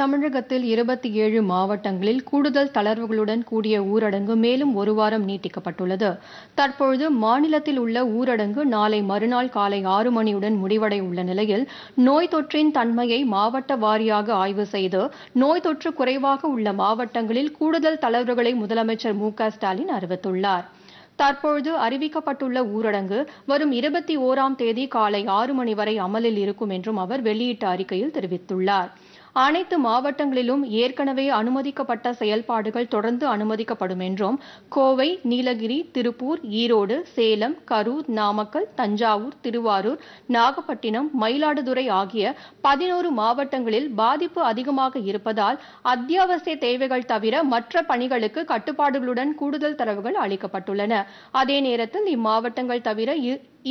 தமிழகத்தில் இருபத்தி ஏழு மாவட்டங்களில் கூடுதல் தளர்வுகளுடன் கூடிய ஊரடங்கு மேலும் ஒரு வாரம் நீட்டிக்கப்பட்டுள்ளது தற்பொழுது மாநிலத்தில் உள்ள ஊரடங்கு நாளை மறுநாள் காலை ஆறு மணியுடன் முடிவடைய உள்ள நிலையில் நோய் தொற்றின் தன்மையை மாவட்ட வாரியாக ஆய்வு செய்து நோய் தொற்று குறைவாக உள்ள மாவட்டங்களில் கூடுதல் தளர்வுகளை முதலமைச்சர் மு ஸ்டாலின் அறிவித்துள்ளார் தற்பொழுது அறிவிக்கப்பட்டுள்ள ஊரடங்கு வரும் இருபத்தி ஓராம் தேதி காலை ஆறு மணி வரை அமலில் இருக்கும் என்றும் அவர் வெளியிட்ட அறிக்கையில் தெரிவித்துள்ளார் அனைத்து மாவட்டங்களிலும் ஏற்கனவே அனுமதிக்கப்பட்ட செயல்பாடுகள் தொடர்ந்து அனுமதிக்கப்படும் என்றும் கோவை நீலகிரி திருப்பூர் ஈரோடு சேலம் கரூர் நாமக்கல் தஞ்சாவூர் திருவாரூர் நாகப்பட்டினம் மயிலாடுதுறை ஆகிய பதினோரு மாவட்டங்களில் பாதிப்பு அதிகமாக இருப்பதால் அத்தியாவசிய தேவைகள் தவிர மற்ற பணிகளுக்கு கட்டுப்பாடுகளுடன் கூடுதல் தரவுகள் அளிக்கப்பட்டுள்ளன அதே நேரத்தில் இம்மாவட்டங்கள் தவிர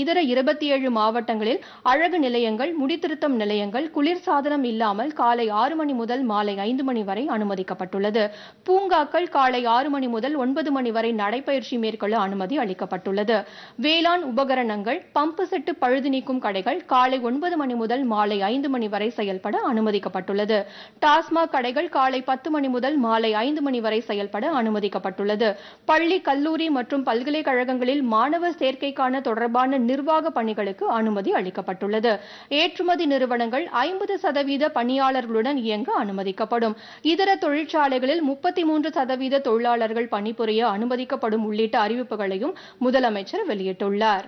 இதர இருபத்தி ஏழு மாவட்டங்களில் அழகு நிலையங்கள் முடித்திருத்தம் நிலையங்கள் குளிர்சாதனம் இல்லாமல் காலை ஆறு மணி முதல் மாலை ஐந்து மணி வரை அனுமதிக்கப்பட்டுள்ளது பூங்காக்கள் காலை ஆறு மணி முதல் ஒன்பது மணி வரை நடைபயிற்சி மேற்கொள்ள அனுமதி அளிக்கப்பட்டுள்ளது வேளாண் உபகரணங்கள் பம்பு செட்டு பழுது நீக்கும் கடைகள் காலை ஒன்பது மணி முதல் மாலை ஐந்து மணி வரை செயல்பட அனுமதிக்கப்பட்டுள்ளது டாஸ்மாக் கடைகள் காலை பத்து மணி முதல் மாலை ஐந்து மணி வரை செயல்பட அனுமதிக்கப்பட்டுள்ளது பள்ளி கல்லூரி மற்றும் பல்கலைக்கழகங்களில் மாணவர் சேர்க்கைக்கான தொடர்பான நிர்வாக பணிகளுக்கு அனுமதி அளிக்கப்பட்டுள்ளது ஏற்றுமதி நிறுவனங்கள் ஐம்பது சதவீத பணியாளர்களுடன் இயங்க அனுமதிக்கப்படும் இதர தொழிற்சாலைகளில் முப்பத்தி மூன்று சதவீத தொழிலாளர்கள் பணிபுரிய அனுமதிக்கப்படும் உள்ளிட்ட அறிவிப்புகளையும் முதலமைச்சர் வெளியிட்டுள்ளார்